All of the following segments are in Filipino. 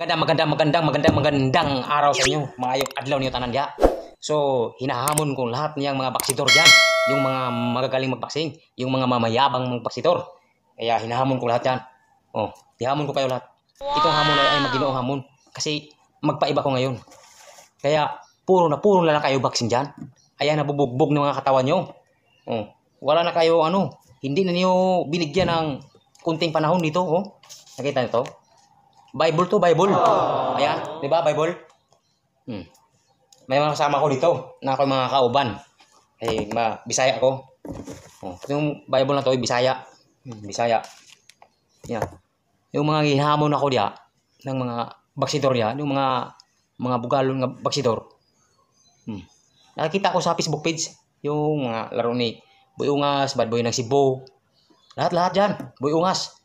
Magandang magandang magandang magandang magandang araw sa inyo. Maayong adlaw niyo tanan ya. So, hinahamon ko lahat niyang mga baksitor diyan, yung mga magagaling magbaksing, yung mga mamayabang magbaksitor. Kaya hinahamon ko lahat yan. Oh, hihamon ko kayo lahat. Itong hamon ay, ay maginoong hamon kasi magpaiba ko ngayon. Kaya puro na puro na lang kayo baksing diyan. Ayan nabubugbog ng mga katawan niyo. Oh, wala na kayo ano, hindi na niyo binigyan ng kunting panahon dito, oh. Nakita niyo Bible to, Bible. Oh. Ayan, di ba, Bible? Hmm. May mga kasama ko dito, na ako mga kauban. Eh, ma, Bisaya ako. Oh, yung Bible na to, eh, Bisaya. Hmm, Bisaya. Yan. Yung mga ginahamon ako diya, ng mga baksidor niya, yung mga mga bugalon nga baksidor. Hmm. Nakikita ko sa Facebook page, yung mga laro ni Buyungas, Bad Boy ng Cebu. Lahat-lahat dyan, Buyungas.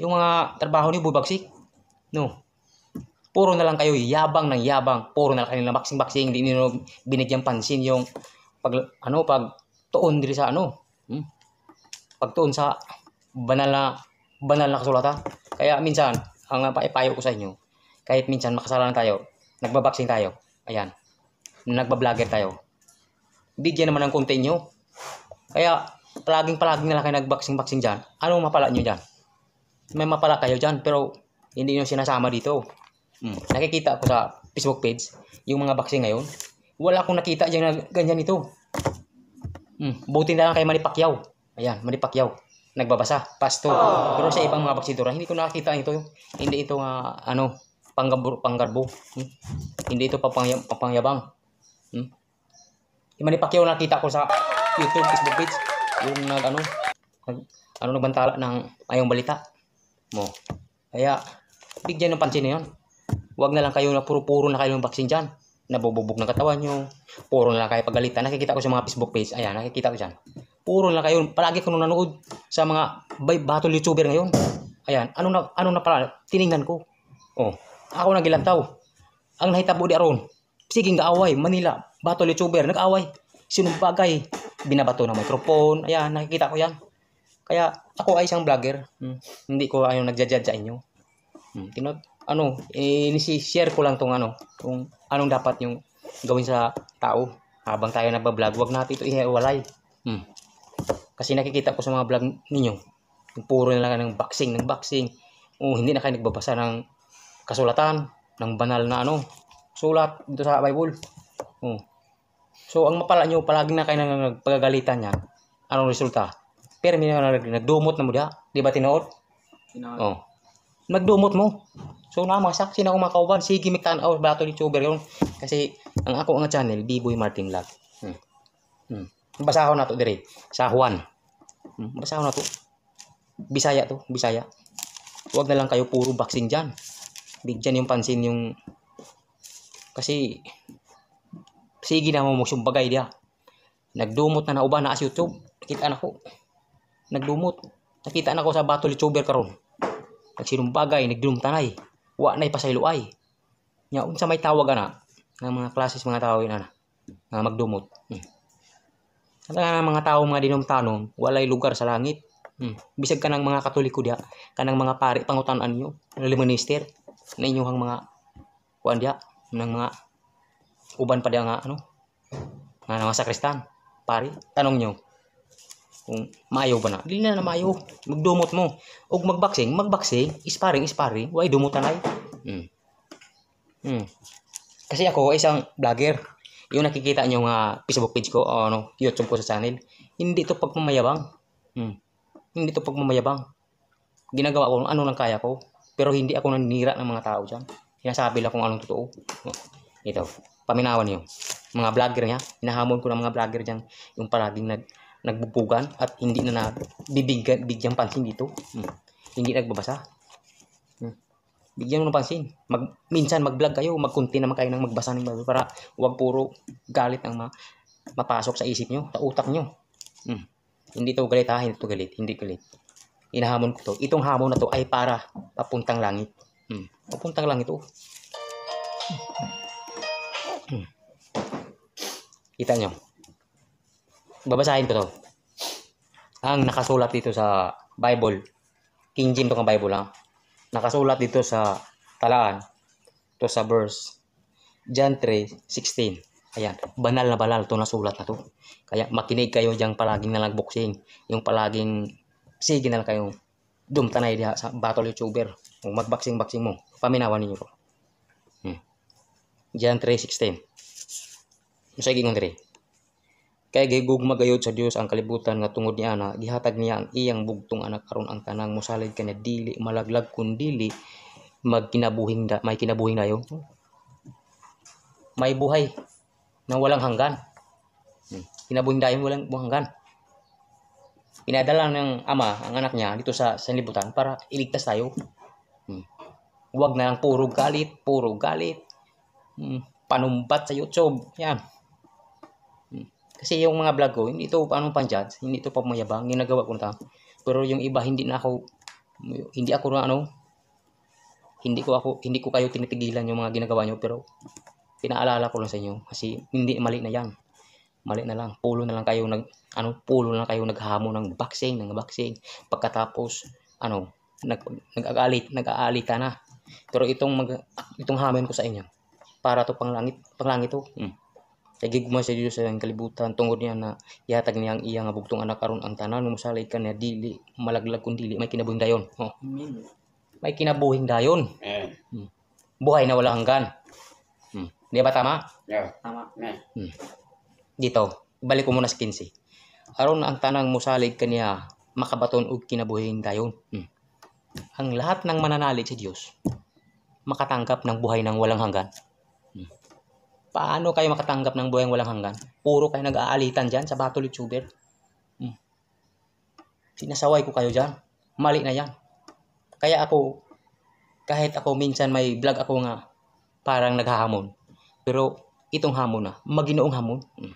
Yung mga trabaho ni Bubagsik. No. Puro na lang kayo yabang ng yabang. Puro na lang kayo boxing-boxing. Hindi nyo binigyan pansin yung pag, ano, pag tuon diri sa ano. Hmm? Pag tuon sa banal na, banal na kasulatan. Kaya minsan, ang paipayo ko sa inyo, kahit minsan makasalanan tayo, nagbabaksing tayo. Ayan. Nagbablogger tayo. Bigyan naman ng konti nyo. Kaya, palaging-palaging na lang kayo nagbaksing boxing dyan. Anong mapala nyo dyan? May mapala kayo dyan, pero hindi nyo sinasama dito. Hmm. Nakikita ko sa Facebook page, yung mga vaccine ngayon, wala akong nakita dyan na ganyan ito. Mm. Buti na lang kay Manny Pacquiao. Ayan, Manny Pacquiao. Nagbabasa, pasto. Oh. Pero sa ibang mga baksidora, hindi ko nakita ito. Hindi ito, uh, ano, panggabur, panggarbo. Hmm? Hindi ito papangya, papangyabang. Hmm? Yung Manny Pacquiao nakita ko sa YouTube, Facebook page. Yung nag, ano, nag, ano, nagbantala ng ayong balita. Mo. Kaya, bigyan ng pansin na yun. Huwag na lang kayo na puro-puro na kayo ng vaccine dyan. Nabububog ng katawan nyo. Puro na lang kayo pagalitan. Nakikita ko sa mga Facebook page. Ayan, nakikita ko dyan. Puro na lang kayo. Palagi ko nanonood sa mga battle YouTuber ngayon. Ayan, ano na, ano na pala? Tiningnan ko. Oh, ako na gilantaw. Ang nahitabo di aron. Sige nga away, Manila, battle YouTuber, nag-away. Sinumbagay, binabato ng microphone. Ayan, nakikita ko yan. Kaya ako ay isang vlogger. Hmm. Hindi ko ayaw nagjajadja inyo. Hmm, tinat ano, eh, i-share ko lang tong ano, kung anong dapat yung gawin sa tao habang tayo nagba-vlog. wag natin ito ihiwalay. Hmm. Kasi nakikita ko sa mga vlog ninyo, yung puro na lang ng boxing, ng boxing. O hindi na kayo nagbabasa ng kasulatan, ng banal na ano, sulat dito sa Bible. O. So, ang mapala nyo, palagi na kayo nagpagagalitan niya anong resulta? Pero may nagdumot na mo Di ba tinood? Tinood. Oh nagdumot mo. So na masaksi na akong makauban. Sige mitanaw bato ni Chuber yun. Kasi ang ako ang channel, B-Boy Martin Vlog. Hmm. Hmm. Basahon na to dire. Sa Juan. Hmm. Basahon na to. Bisaya to, Bisaya. Huwag na lang kayo puro boxing diyan. Bigyan yung pansin yung kasi sige na mo mo yung bagay dia. Nagdumot na na uban na as YouTube. Kita na ko. Nagdumot. Nakita na ko sa battle YouTuber karon. At sinong bagay, nagdumtanay. Wa na'y pasayloay. Nya, unsa may tawag ana nga mga klases mga tao na nga magdumot. Hmm. nga mga tawo mga dinumtanon, walay lugar sa langit. Hmm. Bisag kanang mga katoliko dia kanang mga pari, pangutan pangutanan nyo, minister na inyong mga kuan diya, ng mga uban pa diya nga, ano, nga mga sakristan. Pari, tanong nyo, kung mayo ba na dili na na mayo magdumot mo ug magboxing magboxing sparring sparring way dumot na mm. mm. kasi ako isang vlogger yung nakikita nyo nga Facebook page ko o ano, YouTube ko sa channel hindi to pagmamayabang mm. hindi to pagmamayabang ginagawa ko ano lang kaya ko pero hindi ako naninira ng mga tao dyan sinasabi lang kung anong totoo hmm. ito paminawan niyo mga vlogger niya hinahamon ko ng mga vlogger dyan yung palaging nag nagbubugan at hindi na, na bibigyan, bigyan pansin dito. Hmm. Hindi nagbabasa. Hmm. Bigyan mo ng pansin. Mag, minsan mag-vlog kayo, mag-kunti naman kayo ng magbasa ng Bible para huwag puro galit ang mapasok sa isip nyo, sa utak nyo. Hmm. Hindi to galit ha, hindi to galit, hindi galit. Inahamon ko to. Itong hamon na to ay para papuntang langit. Hmm. Papuntang langit to. Oh. Hmm. hmm. Kita nyo babasahin ko to. Ang nakasulat dito sa Bible. King James tong Bible lang. Ah. Nakasulat dito sa talaan. To sa verse John 3:16. Ayan, banal na banal to na sulat na to. Kaya makinig kayo diyan palaging nalagboxing, yung palaging sige na lang kayo dumtanay diha sa battle youtuber. Kung magboxing-boxing mo, paminawan niyo ko. Hmm. John 3:16. Sige, ngon 3. Kay gihigugma gayud sa Dios ang kalibutan nga tungod niya na gihatag niya ang iyang bugtong anak karon ang tanang mosalig kanya dili malaglag kun dili magkinabuhing da, may kinabuhing dayo. May buhay na walang hanggan. Hmm. Kinabuhing dayo walang hanggan. Pinadala ng ama ang anak niya dito sa sanlibutan para iligtas tayo. Hmm. wag na lang puro galit, puro galit. Hmm. Panumbat sa YouTube. Yan. Kasi yung mga vlog ko, hindi ito ano pang judge, hindi ito pamayabang, ginagawa ko na ta. Pero yung iba hindi na ako hindi ako na ano hindi ko ako hindi ko kayo tinitigilan yung mga ginagawa nyo, pero pinaalala ko lang sa inyo kasi hindi mali na yan. Mali na lang. Pulo na lang kayo nag ano pulo na lang kayo naghamo ng boxing, ng boxing. Pagkatapos ano nag nag-aalit, nag-aalita na. Pero itong mag, itong hamon ko sa inyo para to panglangit, panglangit to. Hmm. Nagiguma sa Dios ang kalibutan tungod niya na yatag niya ang iya nga bugtong anak aron ang tanan mo salay kaniya dili malaglag kun dili may kinabuhing dayon. Oh. Amen. May kinabuhing dayon. Amen. Hmm. Buhay na wala hanggan. Hmm. Di ba tama? Yeah. Tama. Hmm. Dito, balik ko muna sa 15. Aron ang tanang musalig kaniya makabaton og kinabuhing dayon. Hmm. Ang lahat ng mananalig sa Dios makatanggap ng buhay nang walang hanggan. Paano kayo makatanggap ng buhay walang hanggan? Puro kayo nag-aalitan dyan sa battle youtuber. Hmm. Sinasaway ko kayo dyan. Mali na yan. Kaya ako, kahit ako minsan may vlog ako nga, parang naghahamon. Pero itong hamon na, maginoong hamon. Hmm.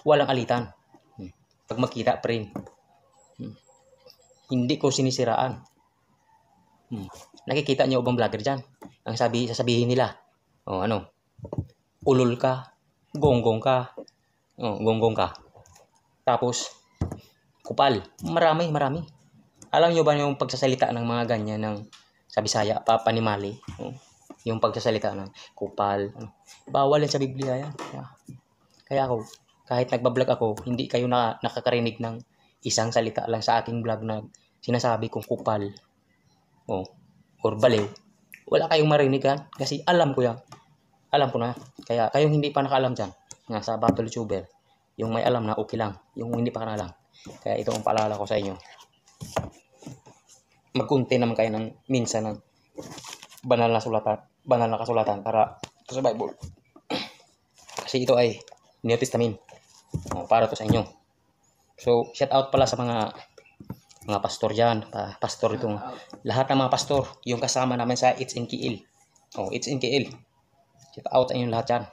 Walang alitan. Hmm. Pag makita, pre. Hmm. Hindi ko sinisiraan. Hmm. Nakikita niyo bang vlogger dyan? Ang sabi, sasabihin nila, oh ano, ulol ka, gonggong ka, oh, gonggong ka. Tapos, kupal. Marami, marami. Alam nyo ba yung pagsasalita ng mga ganyan ng sa Bisaya, Papa papanimali? Oh, yung pagsasalita ng kupal. Ano. Bawal yan sa Biblia yan. Kaya, kaya ako, kahit nagbablog ako, hindi kayo na, nakakarinig ng isang salita lang sa aking vlog na sinasabi kong kupal. Oh, or baliw. Wala kayong marinig ha? Kasi alam ko yan alam po na. Kaya kayong hindi pa nakaalam dyan, nga sa battle tuber, yung may alam na okay lang. Yung hindi pa alam. Kaya ito ang paalala ko sa inyo. Magkunti naman kayo ng minsan ng banal na sulatan, banal na kasulatan para sa Bible. Kasi ito ay New Testament. O, para to sa inyo. So, shout out pala sa mga mga pastor diyan, pa, pastor itong lahat ng mga pastor, yung kasama namin sa It's in KL. Oh, It's in KL. Shout out ang inyong lahat yan.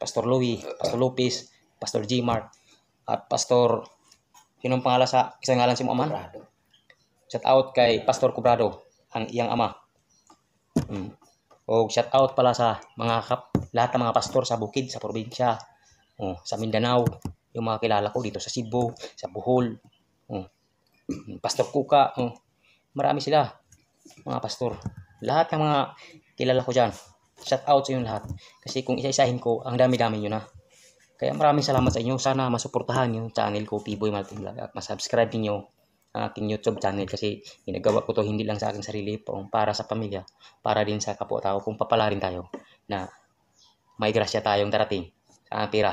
Pastor Louie, Pastor Lopez, Pastor Jmar, at Pastor, sinong pangalan sa, isang ngalan si Muaman? Shout out kay Pastor Cubrado, ang iyang ama. Mm. O shout out pala sa mga kap, lahat ng mga pastor sa bukid, sa probinsya, o, hmm, sa Mindanao, yung mga kilala ko dito sa Cebu, sa Bohol, o, hmm. hmm, Pastor Kuka, o, marami sila, mga pastor. Lahat ng mga kilala ko dyan, Shout out sa inyo lahat. Kasi kung isa-isahin ko, ang dami-dami nyo na. Kaya maraming salamat sa inyo. Sana masuportahan yung channel ko, Piboy Martin Vlog. At masubscribe niyo ang aking YouTube channel kasi ginagawa ko to hindi lang sa aking sarili, pong para sa pamilya, para din sa kapwa tao, kung papala rin tayo na may grasya tayong darating sa pira.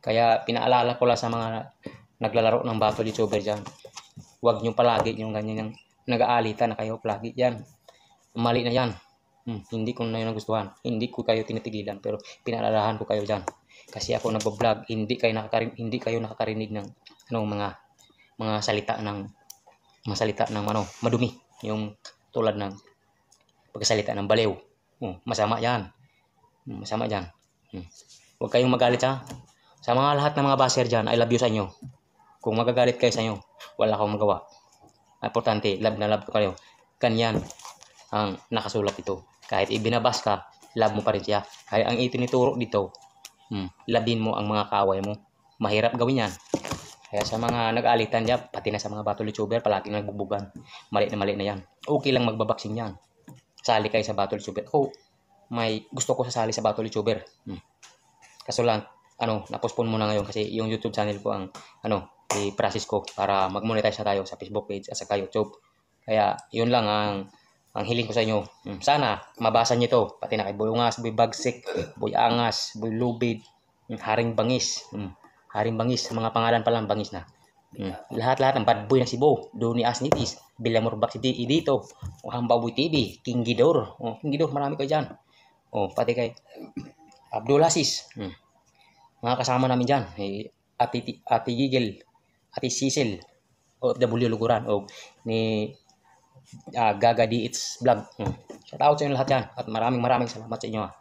Kaya pinaalala ko lang sa mga naglalaro ng battle YouTuber dyan, huwag nyo palagi yung ganyan yung nag-aalitan na kayo palagi yan. Mali na yan. Hmm, hindi ko na yun nagustuhan. Hindi ko kayo tinitigilan pero pinaalalahan ko kayo dyan. Kasi ako nagbo-vlog, hindi kayo nakakarinig, hindi kayo nakakarinig ng ano mga mga salita ng mga salita ng ano, madumi, yung tulad ng pagsalita ng baliw. Oh, hmm, masama 'yan. Hmm, masama 'yan. Hmm. Huwag kayong magalit ha. Sa mga lahat ng mga baser diyan, I love you sa inyo. Kung magagalit kayo sa inyo, wala akong magawa. Importante, love na love ko kayo. Kanyan ang nakasulat ito. Kahit ibinabas ka, love mo pa rin siya. Kaya ang itinuturo dito, hmm, labin mo ang mga kaaway mo. Mahirap gawin yan. Kaya sa mga nag-alitan dyan, pati na sa mga battle youtuber, palagi na nagbubugan. Mali na mali na yan. Okay lang magbabaksin yan. Sali kayo sa battle youtuber. Ako, may gusto ko sasali sa battle youtuber. Hmm. Kaso lang, ano, napospon muna ngayon kasi yung YouTube channel ko ang, ano, i-process ko para mag-monetize na tayo sa Facebook page at sa YouTube. Kaya, yun lang ang ang hiling ko sa inyo, mm, sana mabasa niyo to, pati na kay Bulungas, Boy Bagsik, Boy Angas, Boy Lubid, mm, Haring Bangis, mm. Haring Bangis, mga pangalan pa lang Bangis na. Lahat-lahat ng bad boy ng Cebu, Donny Asnitis, Bilamor Bagsiti dito, Hamba Boy TV, King Gidor, oh, King Gidor, marami kayo dyan. O, oh, pati kay Abdul Aziz, mga kasama namin dyan, eh, Ati, Ati Gigil, Ati Cecil, OFW Luguran, o ni uh, Gaga Diets Vlog. Hmm. Shout out sa inyo lahat yan. At maraming maraming salamat sa inyo. Ah.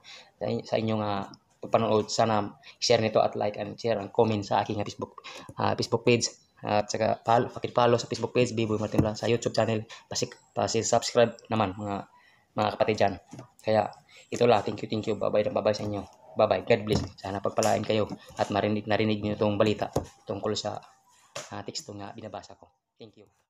Sa, inyong uh, pagpanood. Sana share nito at like and share and comment sa aking Facebook uh, Facebook page. At saka follow, follow sa Facebook page, Biboy Martin Blanc, sa YouTube channel. Pasik, subscribe naman mga mga kapatid dyan. Kaya ito lang. Thank you, thank you. Bye-bye na bye-bye sa inyo. Bye-bye. God bless. Sana pagpalain kayo at marinig, narinig nyo itong balita tungkol sa uh, teksto nga binabasa ko. Thank you.